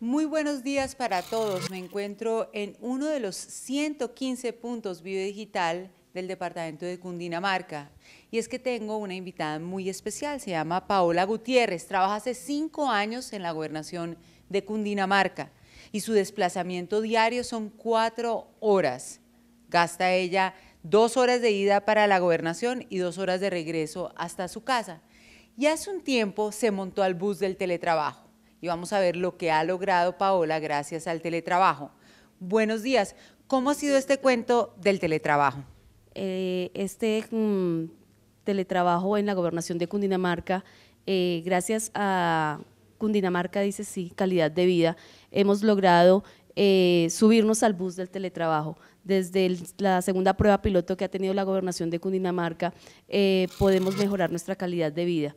Muy buenos días para todos. Me encuentro en uno de los 115 puntos biodigital del departamento de Cundinamarca. Y es que tengo una invitada muy especial, se llama Paola Gutiérrez. Trabaja hace cinco años en la gobernación de Cundinamarca y su desplazamiento diario son cuatro horas. Gasta ella dos horas de ida para la gobernación y dos horas de regreso hasta su casa. Y hace un tiempo se montó al bus del teletrabajo y vamos a ver lo que ha logrado Paola gracias al teletrabajo. Buenos días, ¿cómo ha sido este cuento del teletrabajo? Eh, este mm, teletrabajo en la gobernación de Cundinamarca, eh, gracias a Cundinamarca, dice sí, calidad de vida, hemos logrado eh, subirnos al bus del teletrabajo. Desde la segunda prueba piloto que ha tenido la gobernación de Cundinamarca, podemos mejorar nuestra calidad de vida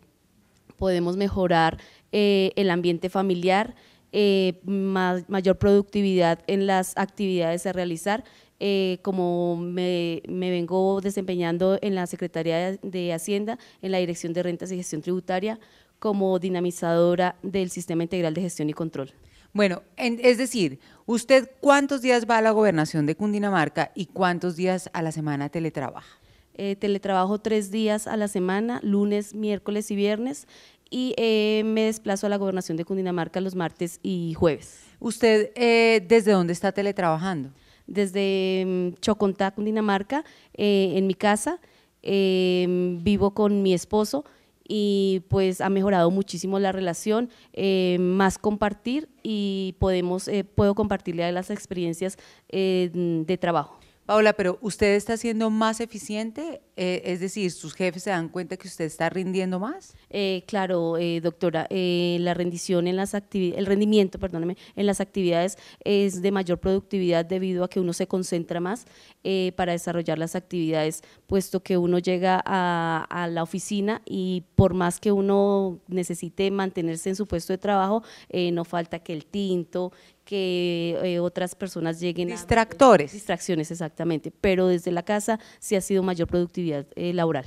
podemos mejorar eh, el ambiente familiar, eh, mayor productividad en las actividades a realizar. Eh, como me, vengo desempeñando en la Secretaría de Hacienda, en la Dirección de Rentas y Gestión Tributaria, como dinamizadora del Sistema Integral de Gestión y Control. Bueno, es decir, ¿usted cuántos días va a la gobernación de Cundinamarca y cuántos días a la semana teletrabaja? Eh, teletrabajo tres días a la semana, lunes, miércoles y viernes, y eh, me desplazo a la gobernación de Cundinamarca los martes y jueves. ¿Usted eh, desde dónde está teletrabajando? Desde mm, Chocontá, Cundinamarca, en mi casa, em, vivo con mi esposo y pues ha mejorado muchísimo la relación, em, más compartir y podemos, puedo compartirle las experiencias de trabajo hola, pero ¿usted está siendo más eficiente eh, es decir, sus jefes se dan cuenta que usted está rindiendo más. Eh, claro, eh, doctora, la rendición en las el rendimiento, perdóneme, en las actividades es de mayor productividad debido a que uno se concentra más para desarrollar las actividades, puesto que uno llega a, la oficina y por más que uno necesite mantenerse en su puesto de trabajo, no falta que el tinto, que otras personas lleguen a... Distractores. Distracciones, exactamente. Pero desde la casa sí ha sido mayor productividad eh, laboral.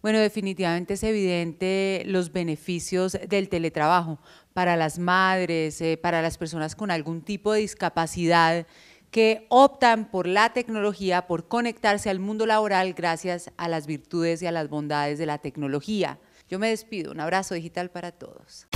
Bueno, definitivamente es evidente los beneficios del teletrabajo para las madres, eh, para las personas con algún tipo de discapacidad que optan por la tecnología, por conectarse al mundo laboral gracias a las virtudes y a las bondades de la tecnología. Yo me despido, un abrazo digital para todos.